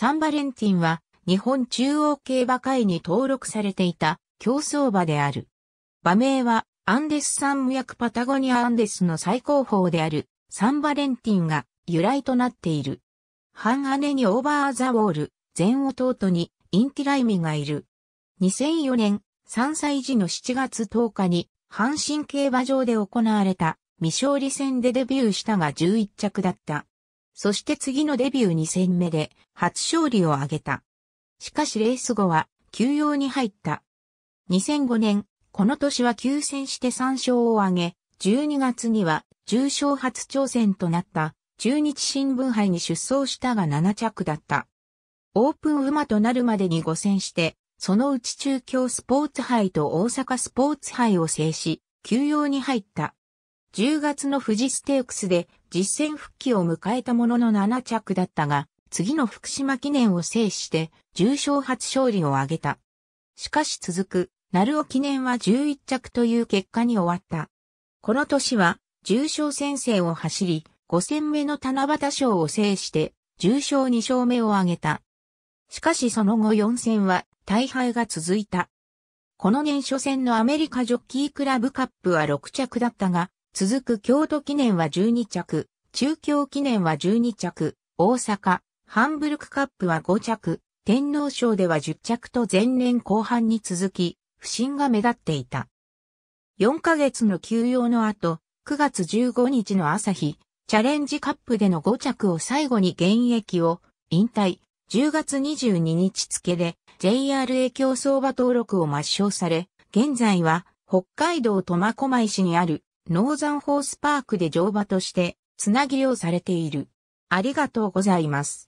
サンバレンティンは日本中央競馬会に登録されていた競走馬である。馬名はアンデス山脈パタゴニアアンデスの最高峰であるサンバレンティンが由来となっている。半姉にオーバーザウォール、全弟にインティライミがいる。2004年3歳時の7月10日に阪神競馬場で行われた未勝利戦でデビューしたが11着だった。そして次のデビュー2戦目で初勝利を挙げた。しかしレース後は休養に入った。2005年、この年は休戦して3勝を挙げ、12月には重賞初挑戦となった中日新聞杯に出走したが7着だった。オープン馬となるまでに5戦して、そのうち中京スポーツ杯と大阪スポーツ杯を制し、休養に入った。10月の富士ステークスで実戦復帰を迎えたものの7着だったが、次の福島記念を制して重賞初勝利を挙げた。しかし続く、鳴尾記念は11着という結果に終わった。この年は、重賞先生を走り、5戦目の七夕賞を制して、重賞2勝目を挙げた。しかしその後4戦は大敗が続いた。この年初戦のアメリカジョッキークラブカップは6着だったが、続く京都記念は12着、中京記念は12着、大阪、ハンブルクカップは5着、天皇賞では10着と前年後半に続き、不振が目立っていた。4ヶ月の休養の後、9月15日の朝日、チャレンジカップでの5着を最後に現役を引退、10月22日付で JRA 競争馬登録を抹消され、現在は北海道苫小牧市にあるノーザンホースパークで乗馬として、つなぎをされている。ありがとうございます。